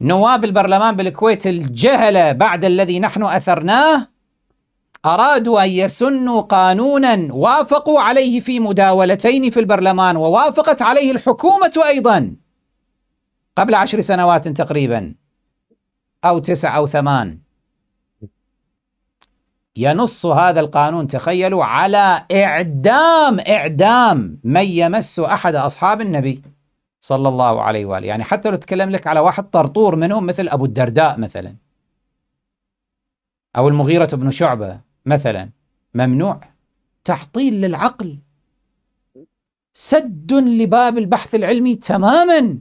نواب البرلمان بالكويت الجهلة بعد الذي نحن أثرناه أرادوا أن يسنوا قانونا وافقوا عليه في مداولتين في البرلمان ووافقت عليه الحكومة أيضا قبل عشر سنوات تقريبا أو تسع أو ثمان ينص هذا القانون تخيلوا على إعدام إعدام من يمس أحد أصحاب النبي صلى الله عليه وآله يعني حتى لو تكلم لك على واحد طرطور منهم مثل أبو الدرداء مثلا أو المغيرة بن شعبة مثلا ممنوع تحطيل للعقل سد لباب البحث العلمي تماما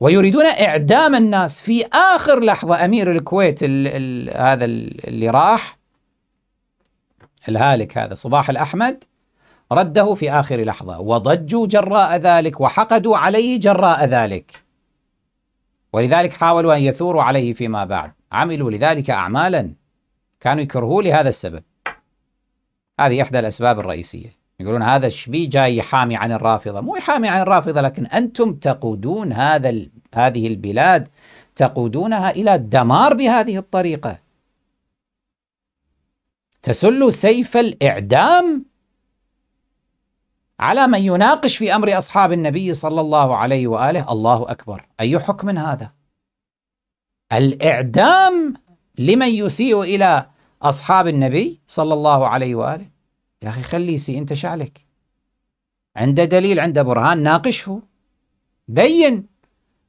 ويريدون إعدام الناس في آخر لحظة أمير الكويت الـ الـ هذا اللي راح الهالك هذا صباح الأحمد رده في آخر لحظة وضجوا جراء ذلك وحقدوا عليه جراء ذلك ولذلك حاولوا أن يثوروا عليه فيما بعد عملوا لذلك أعمالا كانوا يكرهوه لهذا السبب هذه إحدى الأسباب الرئيسية يقولون هذا الشبي جاي يحامي عن الرافضة مو يحامي عن الرافضة لكن أنتم تقودون هذا ال... هذه البلاد تقودونها إلى الدمار بهذه الطريقة تسل سيف الإعدام على من يناقش في امر اصحاب النبي صلى الله عليه واله الله اكبر اي حكم هذا؟ الاعدام لمن يسيء الى اصحاب النبي صلى الله عليه واله يا اخي خليه يسيء انت شعلك عنده دليل عنده برهان ناقشه بين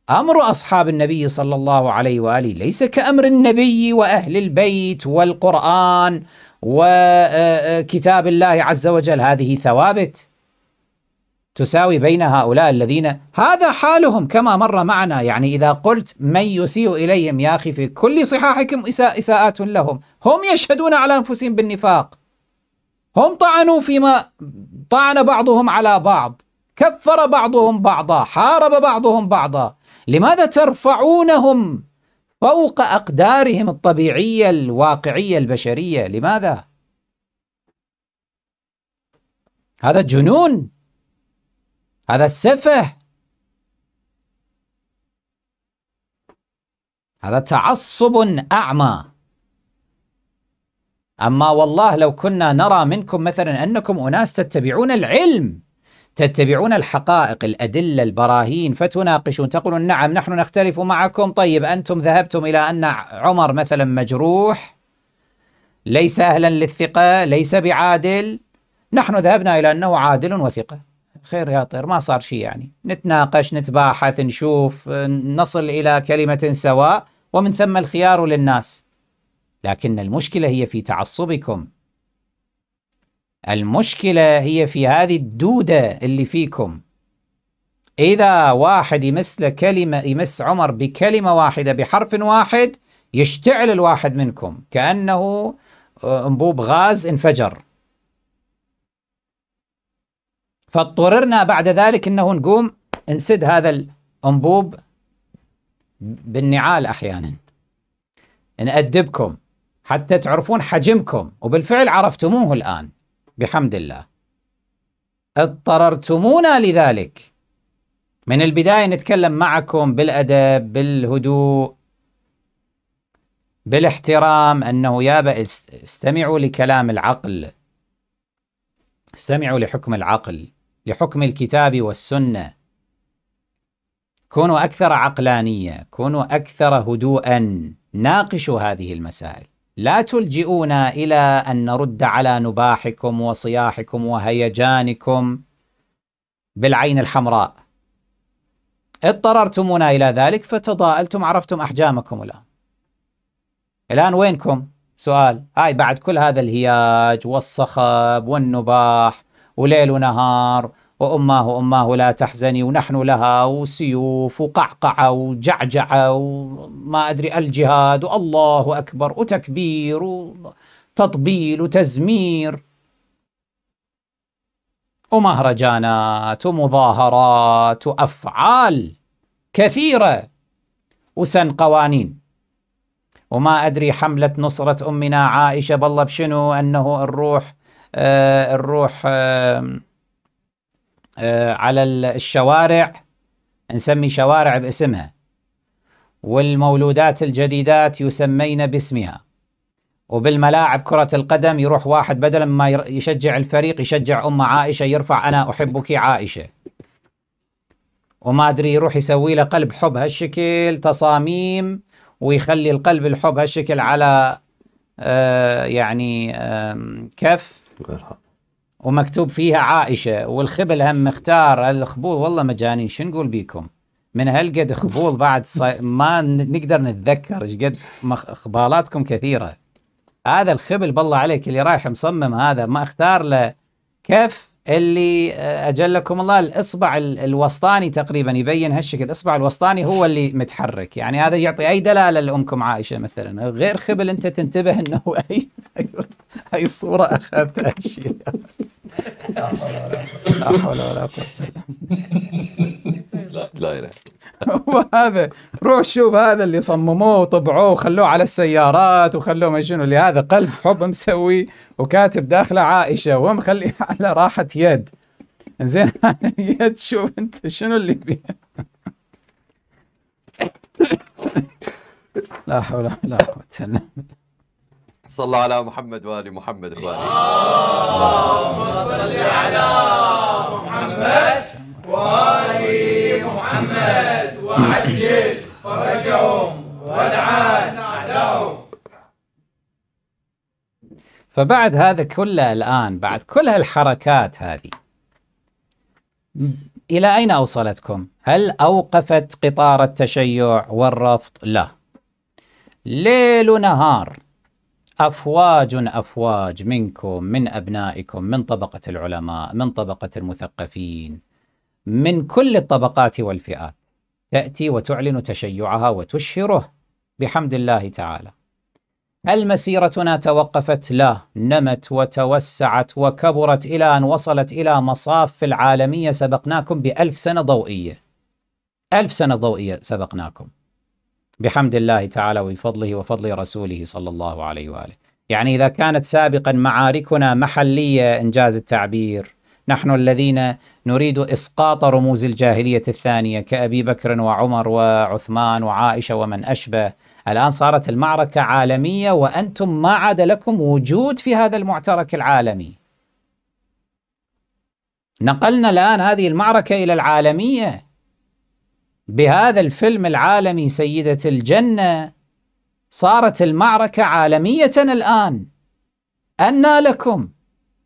امر اصحاب النبي صلى الله عليه واله ليس كامر النبي واهل البيت والقران وكتاب الله عز وجل هذه ثوابت تساوي بين هؤلاء الذين هذا حالهم كما مر معنا يعني إذا قلت من يسيء إليهم يا أخي في كل صحاحكم إساء إساءات لهم هم يشهدون على أنفسهم بالنفاق هم طعنوا فيما طعن بعضهم على بعض كفر بعضهم بعضا حارب بعضهم بعضا لماذا ترفعونهم فوق أقدارهم الطبيعية الواقعية البشرية لماذا؟ هذا جنون هذا السفه هذا تعصب أعمى أما والله لو كنا نرى منكم مثلا أنكم أناس تتبعون العلم تتبعون الحقائق الأدلة البراهين فتناقشون تقولون نعم نحن نختلف معكم طيب أنتم ذهبتم إلى أن عمر مثلا مجروح ليس أهلا للثقة ليس بعادل نحن ذهبنا إلى أنه عادل وثقة خير يا طير ما صار شيء يعني نتناقش نتباحث نشوف نصل إلى كلمة سواء ومن ثم الخيار للناس لكن المشكلة هي في تعصبكم المشكلة هي في هذه الدودة اللي فيكم إذا واحد يمس كلمة يمس عمر بكلمة واحدة بحرف واحد يشتعل الواحد منكم كأنه آه، أنبوب غاز انفجر فاضطررنا بعد ذلك انه نقوم نسد هذا الانبوب بالنعال احيانا نأدبكم حتى تعرفون حجمكم وبالفعل عرفتموه الان بحمد الله اضطررتمونا لذلك من البدايه نتكلم معكم بالادب بالهدوء بالاحترام انه يابا استمعوا لكلام العقل استمعوا لحكم العقل لحكم الكتاب والسنة كونوا أكثر عقلانية كونوا أكثر هدوءا ناقشوا هذه المسائل لا تلجئونا إلى أن نرد على نباحكم وصياحكم وهيجانكم بالعين الحمراء اضطررتمونا إلى ذلك فتضاءلتم عرفتم أحجامكم الآن الآن وينكم؟ سؤال هاي بعد كل هذا الهياج والصخب والنباح وليل ونهار وأماه أماه لا تحزني ونحن لها وسيوف وقعقعة وجعجعة وما أدري الجهاد والله أكبر وتكبير وتطبيل وتزمير ومهرجانات ومظاهرات وأفعال كثيرة وسن قوانين وما أدري حملة نصرة أمنا عائشة بالله بشنو أنه الروح آه، نروح آه، آه، على الشوارع نسمي شوارع باسمها والمولودات الجديدات يسمين باسمها وبالملاعب كرة القدم يروح واحد بدل ما يشجع الفريق يشجع أم عائشة يرفع أنا أحبك عائشة وما أدري يروح يسوي له قلب حب هالشكل تصاميم ويخلي القلب الحب هالشكل على آه يعني آه كف غيرها ومكتوب فيها عائشه والخبل هم مختار الخبول والله مجانين شو نقول بيكم؟ من هالقد خبول بعد ما نقدر نتذكر ايش قد خبالاتكم كثيره هذا الخبل بالله عليك اللي رايح مصمم هذا ما اختار له كف اللي آه، اجلكم الله الاصبع الوسطاني تقريبا يبين هالشكل الاصبع الوسطاني هو اللي متحرك يعني هذا يعطي اي دلاله لامكم عائشه مثلا غير خبل انت تنتبه انه اي هاي الصورة أخذتها أشياء لا حول ولا قوة لا لا لا هو هذا روح شوف هذا اللي صمموه وطبعوه وخلوه على السيارات وخلوه ما شنو اللي هذا قلب حب مسوي وكاتب داخله عائشة ومخلي على راحة يد زين يد شوف انت شنو اللي بيها لا حول ولا قوة الا بالله صلى على محمد وآل محمد إخواني اللهم صل على محمد وآل محمد وعجل فرجهم والعن فبعد هذا كله الآن بعد كل هالحركات هذه إلى أين أوصلتكم؟ هل أوقفت قطار التشيع والرفض؟ لا ليل ونهار أفواج أفواج منكم من أبنائكم من طبقة العلماء من طبقة المثقفين من كل الطبقات والفئات تأتي وتعلن تشيعها وتشهره بحمد الله تعالى هل مسيرتنا توقفت؟ لا نمت وتوسعت وكبرت إلى أن وصلت إلى مصاف العالمية سبقناكم بألف سنة ضوئية ألف سنة ضوئية سبقناكم بحمد الله تعالى وبفضله وفضل رسوله صلى الله عليه واله. يعني اذا كانت سابقا معاركنا محليه ان جاز التعبير، نحن الذين نريد اسقاط رموز الجاهليه الثانيه كابي بكر وعمر وعثمان وعائشه ومن اشبه، الان صارت المعركه عالميه وانتم ما عاد لكم وجود في هذا المعترك العالمي. نقلنا الان هذه المعركه الى العالميه. بهذا الفيلم العالمي سيدة الجنة صارت المعركة عالمية الآن أنا لكم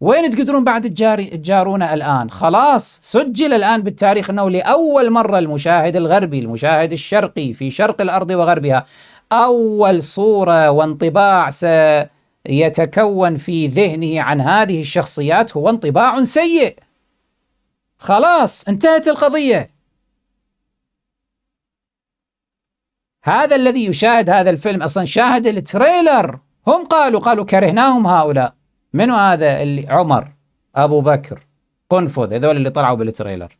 وين تقدرون بعد تجارونا الآن خلاص سجل الآن بالتاريخ أنه لأول مرة المشاهد الغربي المشاهد الشرقي في شرق الأرض وغربها أول صورة وانطباع سيتكون في ذهنه عن هذه الشخصيات هو انطباع سيء خلاص انتهت القضية هذا الذي يشاهد هذا الفيلم أصلا شاهد التريلر هم قالوا قالوا كرهناهم هؤلاء منو هذا اللي عمر أبو بكر قنفذ هذول اللي طلعوا بالتريلر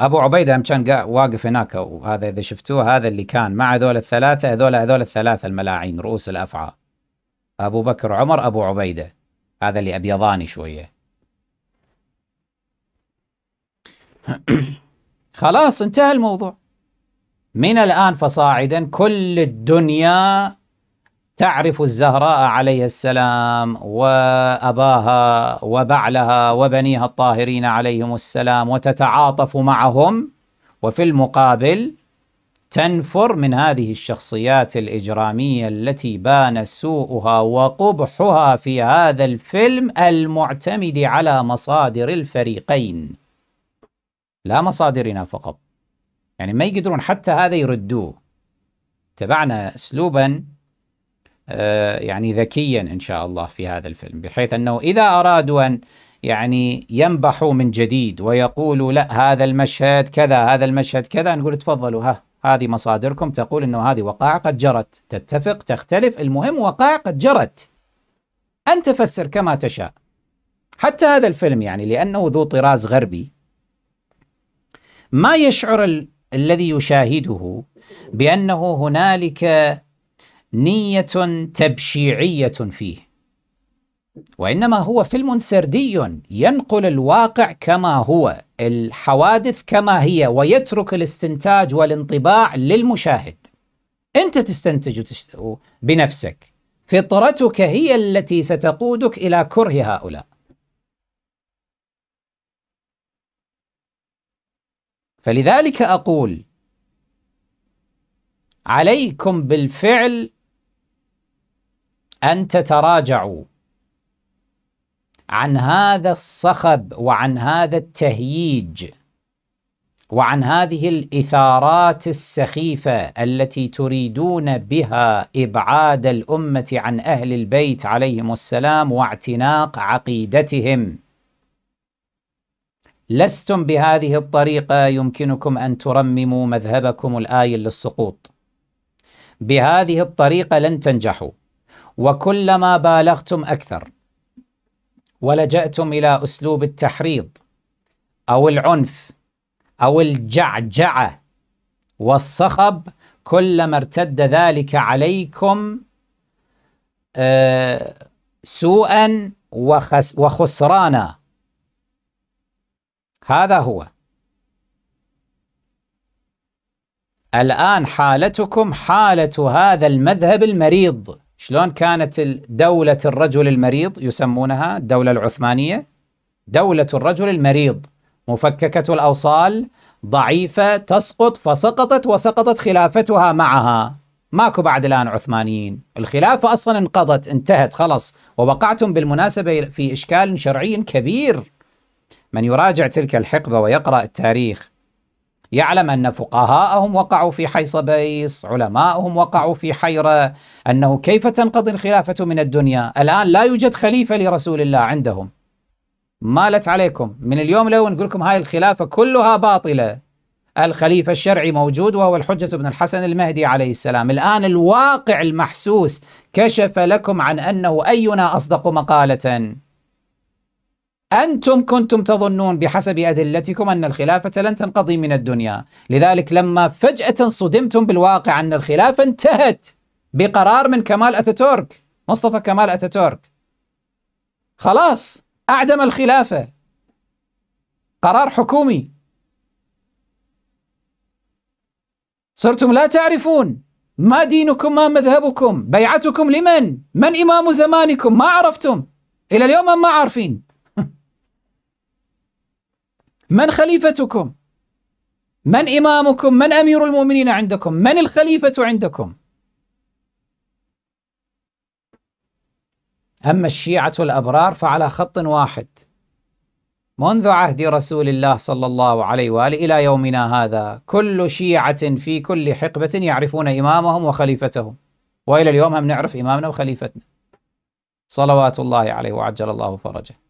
ابو عبيده هم كان واقف هناك وهذا اذا شفتوه هذا اللي كان مع هذول الثلاثه هذول هذول الثلاثه الملاعين رؤوس الافعى ابو بكر عمر ابو عبيده هذا اللي ابيضاني شويه خلاص انتهى الموضوع من الآن فصاعدا كل الدنيا تعرف الزهراء عليه السلام وأباها وبعلها وبنيها الطاهرين عليهم السلام وتتعاطف معهم وفي المقابل تنفر من هذه الشخصيات الإجرامية التي بان سوءها وقبحها في هذا الفيلم المعتمد على مصادر الفريقين لا مصادرنا فقط يعني ما يقدرون حتى هذا يردوه تبعنا اسلوبا آه، يعني ذكيا ان شاء الله في هذا الفيلم بحيث انه اذا ارادوا ان يعني ينبحوا من جديد ويقولوا لا هذا المشهد كذا هذا المشهد كذا نقول تفضلوا ها هذه مصادركم تقول انه هذه وقائع قد جرت تتفق تختلف المهم وقائع قد جرت انت فسر كما تشاء حتى هذا الفيلم يعني لانه ذو طراز غربي ما يشعر الذي يشاهده بأنه هنالك نية تبشيعية فيه وإنما هو فيلم سردي ينقل الواقع كما هو الحوادث كما هي ويترك الاستنتاج والانطباع للمشاهد أنت تستنتج بنفسك فطرتك هي التي ستقودك إلى كره هؤلاء فلذلك أقول عليكم بالفعل أن تتراجعوا عن هذا الصخب وعن هذا التهييج وعن هذه الإثارات السخيفة التي تريدون بها إبعاد الأمة عن أهل البيت عليهم السلام واعتناق عقيدتهم لستم بهذه الطريقة يمكنكم أن ترمموا مذهبكم الآيل للسقوط بهذه الطريقة لن تنجحوا وكلما بالغتم أكثر ولجأتم إلى أسلوب التحريض أو العنف أو الجعجعة والصخب كلما ارتد ذلك عليكم آه، سوءا وخسرانا هذا هو الآن حالتكم حالة هذا المذهب المريض شلون كانت دولة الرجل المريض يسمونها الدولة العثمانية دولة الرجل المريض مفككة الأوصال ضعيفة تسقط فسقطت وسقطت خلافتها معها ماكو بعد الآن عثمانيين الخلافة أصلا انقضت انتهت خلص ووقعتم بالمناسبة في إشكال شرعي كبير من يراجع تلك الحقبة ويقرأ التاريخ يعلم أن فقهاءهم وقعوا في بيص علماءهم وقعوا في حيرة أنه كيف تنقضي الخلافة من الدنيا الآن لا يوجد خليفة لرسول الله عندهم مالت عليكم من اليوم لو نقول لكم هاي الخلافة كلها باطلة الخليفة الشرعي موجود وهو الحجة بن الحسن المهدي عليه السلام الآن الواقع المحسوس كشف لكم عن أنه أينا أصدق مقالة أنتم كنتم تظنون بحسب أدلتكم أن الخلافة لن تنقضي من الدنيا لذلك لما فجأة صدمتم بالواقع أن الخلافة انتهت بقرار من كمال أتاتورك مصطفى كمال أتاتورك خلاص أعدم الخلافة قرار حكومي صرتم لا تعرفون ما دينكم ما مذهبكم بيعتكم لمن من إمام زمانكم ما عرفتم إلى اليوم ما عارفين من خليفتكم من إمامكم من أمير المؤمنين عندكم من الخليفة عندكم أما الشيعة الأبرار فعلى خط واحد منذ عهد رسول الله صلى الله عليه وآله إلى يومنا هذا كل شيعة في كل حقبة يعرفون إمامهم وخليفتهم وإلى اليوم هم نعرف إمامنا وخليفتنا صلوات الله عليه وعجل الله فرجه